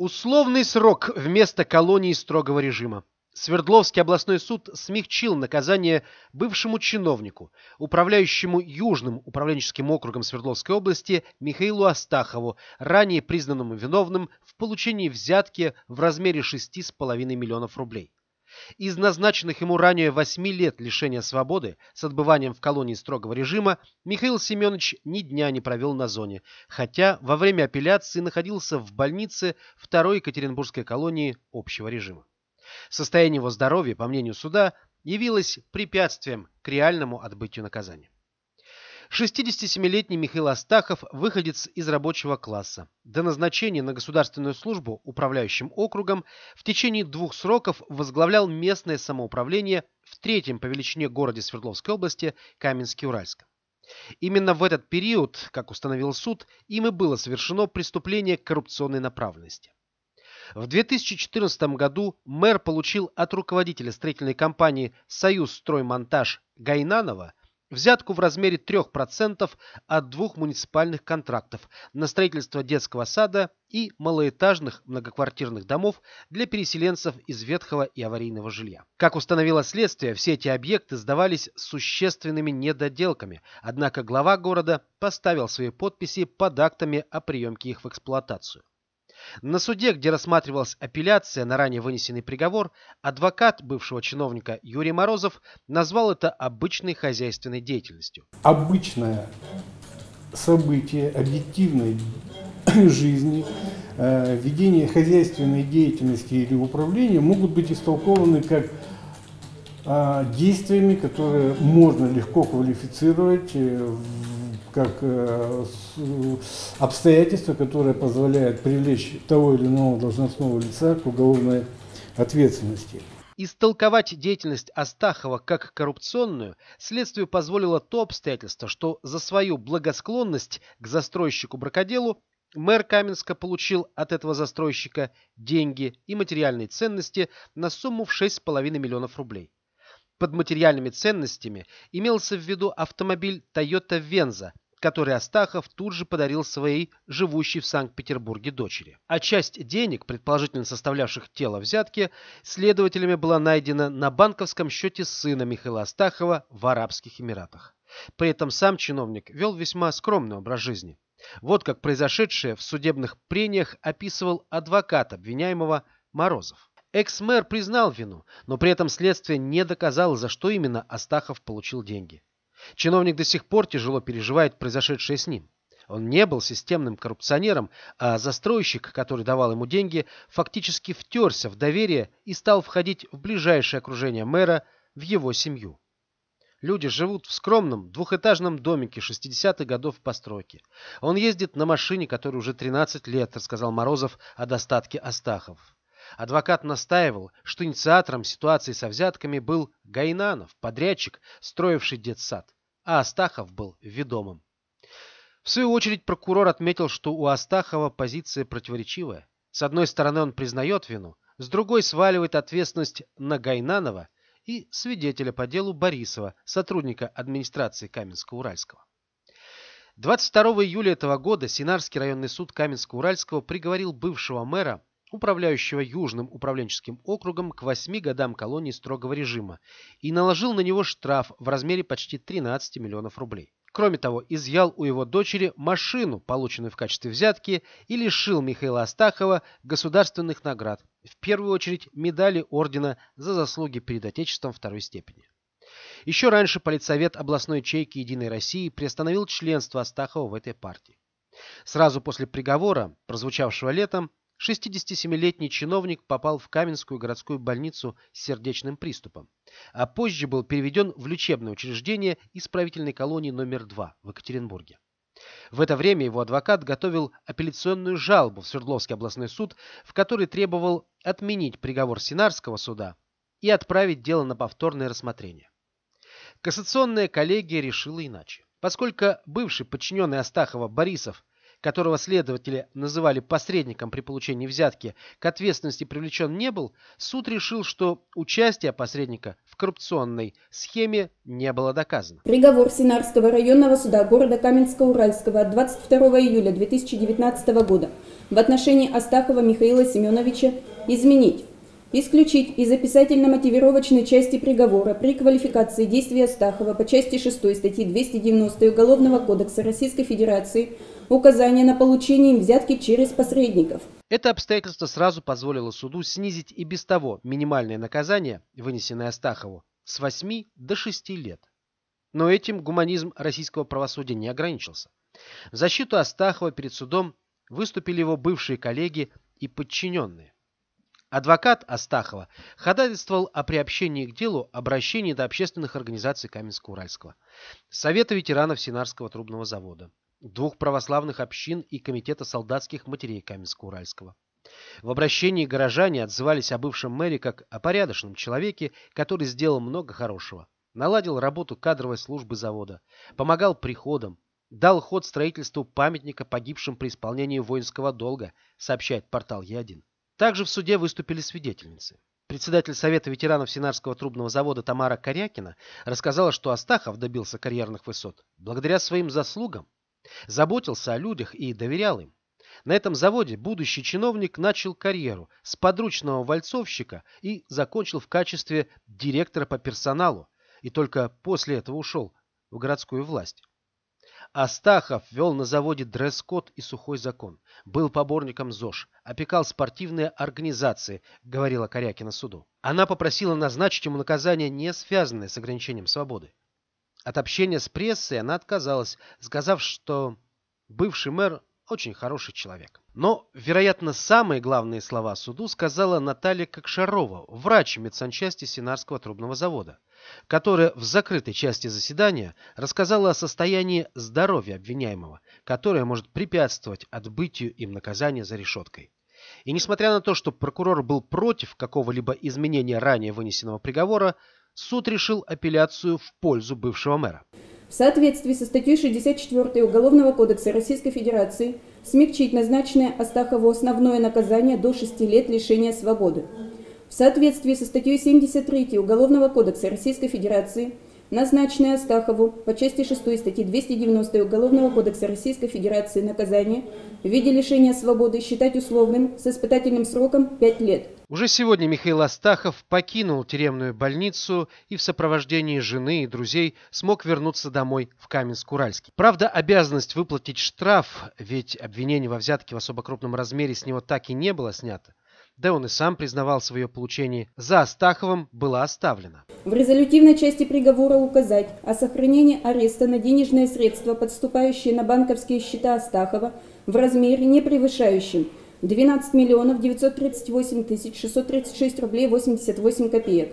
Условный срок вместо колонии строгого режима. Свердловский областной суд смягчил наказание бывшему чиновнику, управляющему Южным управленческим округом Свердловской области Михаилу Астахову, ранее признанному виновным в получении взятки в размере 6,5 миллионов рублей. Из назначенных ему ранее 8 лет лишения свободы с отбыванием в колонии строгого режима Михаил Семенович ни дня не провел на зоне, хотя во время апелляции находился в больнице второй Екатеринбургской колонии общего режима. Состояние его здоровья, по мнению суда, явилось препятствием к реальному отбытию наказания. 67-летний Михаил Астахов – выходец из рабочего класса. До назначения на государственную службу управляющим округом в течение двух сроков возглавлял местное самоуправление в третьем по величине городе Свердловской области Каменский-Уральск. Именно в этот период, как установил суд, им и было совершено преступление коррупционной направленности. В 2014 году мэр получил от руководителя строительной компании «Союз строймонтаж» Гайнанова взятку в размере 3% от двух муниципальных контрактов на строительство детского сада и малоэтажных многоквартирных домов для переселенцев из ветхого и аварийного жилья. Как установило следствие, все эти объекты сдавались существенными недоделками, однако глава города поставил свои подписи под актами о приемке их в эксплуатацию. На суде, где рассматривалась апелляция на ранее вынесенный приговор, адвокат бывшего чиновника Юрий Морозов назвал это обычной хозяйственной деятельностью. Обычное событие объективной жизни, э, ведение хозяйственной деятельности или управления могут быть истолкованы как а, действиями, которые можно легко квалифицировать в э, как э, обстоятельство, которое позволяет привлечь того или иного должностного лица к уголовной ответственности. Истолковать деятельность Астахова как коррупционную следствию позволило то обстоятельство, что за свою благосклонность к застройщику-бракоделу мэр Каменска получил от этого застройщика деньги и материальные ценности на сумму в 6,5 миллионов рублей. Под материальными ценностями имелся в виду автомобиль Toyota Venza, который Астахов тут же подарил своей живущей в Санкт-Петербурге дочери. А часть денег, предположительно составлявших тело взятки, следователями была найдена на банковском счете сына Михаила Астахова в Арабских Эмиратах. При этом сам чиновник вел весьма скромный образ жизни. Вот как произошедшее в судебных прениях описывал адвокат обвиняемого Морозов. Экс-мэр признал вину, но при этом следствие не доказало, за что именно Астахов получил деньги. Чиновник до сих пор тяжело переживает произошедшее с ним. Он не был системным коррупционером, а застройщик, который давал ему деньги, фактически втерся в доверие и стал входить в ближайшее окружение мэра, в его семью. Люди живут в скромном двухэтажном домике 60-х годов постройки. Он ездит на машине, которой уже 13 лет, рассказал Морозов о достатке Астахов. Адвокат настаивал, что инициатором ситуации со взятками был Гайнанов, подрядчик, строивший детсад, а Астахов был ведомым. В свою очередь прокурор отметил, что у Астахова позиция противоречивая. С одной стороны, он признает вину, с другой сваливает ответственность на Гайнанова и свидетеля по делу Борисова, сотрудника администрации каменско уральского 22 июля этого года Синарский районный суд каменско уральского приговорил бывшего мэра управляющего Южным управленческим округом к 8 годам колонии строгого режима и наложил на него штраф в размере почти 13 миллионов рублей. Кроме того, изъял у его дочери машину, полученную в качестве взятки, и лишил Михаила Астахова государственных наград, в первую очередь медали ордена за заслуги перед Отечеством второй степени. Еще раньше Политсовет областной ячейки «Единой России» приостановил членство Астахова в этой партии. Сразу после приговора, прозвучавшего летом, 67-летний чиновник попал в Каменскую городскую больницу с сердечным приступом, а позже был переведен в лечебное учреждение исправительной колонии номер 2 в Екатеринбурге. В это время его адвокат готовил апелляционную жалобу в Свердловский областной суд, в которой требовал отменить приговор Синарского суда и отправить дело на повторное рассмотрение. Кассационная коллегия решила иначе. Поскольку бывший подчиненный Астахова Борисов которого следователи называли посредником при получении взятки, к ответственности привлечен не был, суд решил, что участие посредника в коррупционной схеме не было доказано. Приговор Синарского районного суда города Каменска-Уральского от 22 июля 2019 года в отношении Астахова Михаила Семеновича изменить. Исключить из описательно-мотивировочной части приговора при квалификации действия Астахова по части 6 статьи 290 Уголовного кодекса Российской Федерации – указание на получение им взятки через посредников. Это обстоятельство сразу позволило суду снизить и без того минимальное наказание, вынесенное Астахову, с 8 до 6 лет. Но этим гуманизм российского правосудия не ограничился. В защиту Астахова перед судом выступили его бывшие коллеги и подчиненные. Адвокат Астахова ходатайствовал о приобщении к делу обращений до общественных организаций Каменско-Уральского, Совета ветеранов Синарского трубного завода, двух православных общин и Комитета солдатских матерей Каменско-Уральского. В обращении горожане отзывались о бывшем мэре как о порядочном человеке, который сделал много хорошего. Наладил работу кадровой службы завода, помогал приходам, дал ход строительству памятника погибшим при исполнении воинского долга, сообщает портал Е1. Также в суде выступили свидетельницы. Председатель Совета ветеранов Синарского трубного завода Тамара Корякина рассказала, что Астахов добился карьерных высот благодаря своим заслугам Заботился о людях и доверял им. На этом заводе будущий чиновник начал карьеру с подручного вальцовщика и закончил в качестве директора по персоналу, и только после этого ушел в городскую власть. Астахов вел на заводе дресс-код и сухой закон, был поборником ЗОЖ, опекал спортивные организации, говорила Корякина суду. Она попросила назначить ему наказание, не связанное с ограничением свободы. От общения с прессой она отказалась, сказав, что бывший мэр очень хороший человек. Но, вероятно, самые главные слова суду сказала Наталья Кокшарова, врач медсанчасти Синарского трубного завода, которая в закрытой части заседания рассказала о состоянии здоровья обвиняемого, которое может препятствовать отбытию им наказания за решеткой. И несмотря на то, что прокурор был против какого-либо изменения ранее вынесенного приговора, суд решил апелляцию в пользу бывшего мэра. В соответствии со статьей 64 Уголовного кодекса Российской Федерации смягчить назначенное Астахову основное наказание до 6 лет лишения свободы. В соответствии со статьей 73 Уголовного кодекса Российской Федерации назначенное Астахову по части 6 статьи 290 Уголовного кодекса Российской Федерации наказание в виде лишения свободы считать условным с испытательным сроком 5 лет. Уже сегодня Михаил Астахов покинул тюремную больницу и в сопровождении жены и друзей смог вернуться домой в Каменск-Уральский. Правда, обязанность выплатить штраф, ведь обвинение во взятке в особо крупном размере с него так и не было снято, да он и сам признавал свое получение, за Астаховым была оставлена. В резолютивной части приговора указать о сохранении ареста на денежные средства, подступающие на банковские счета Астахова, в размере не превышающем 12 миллионов 938 тысяч 636 рублей 88 копеек.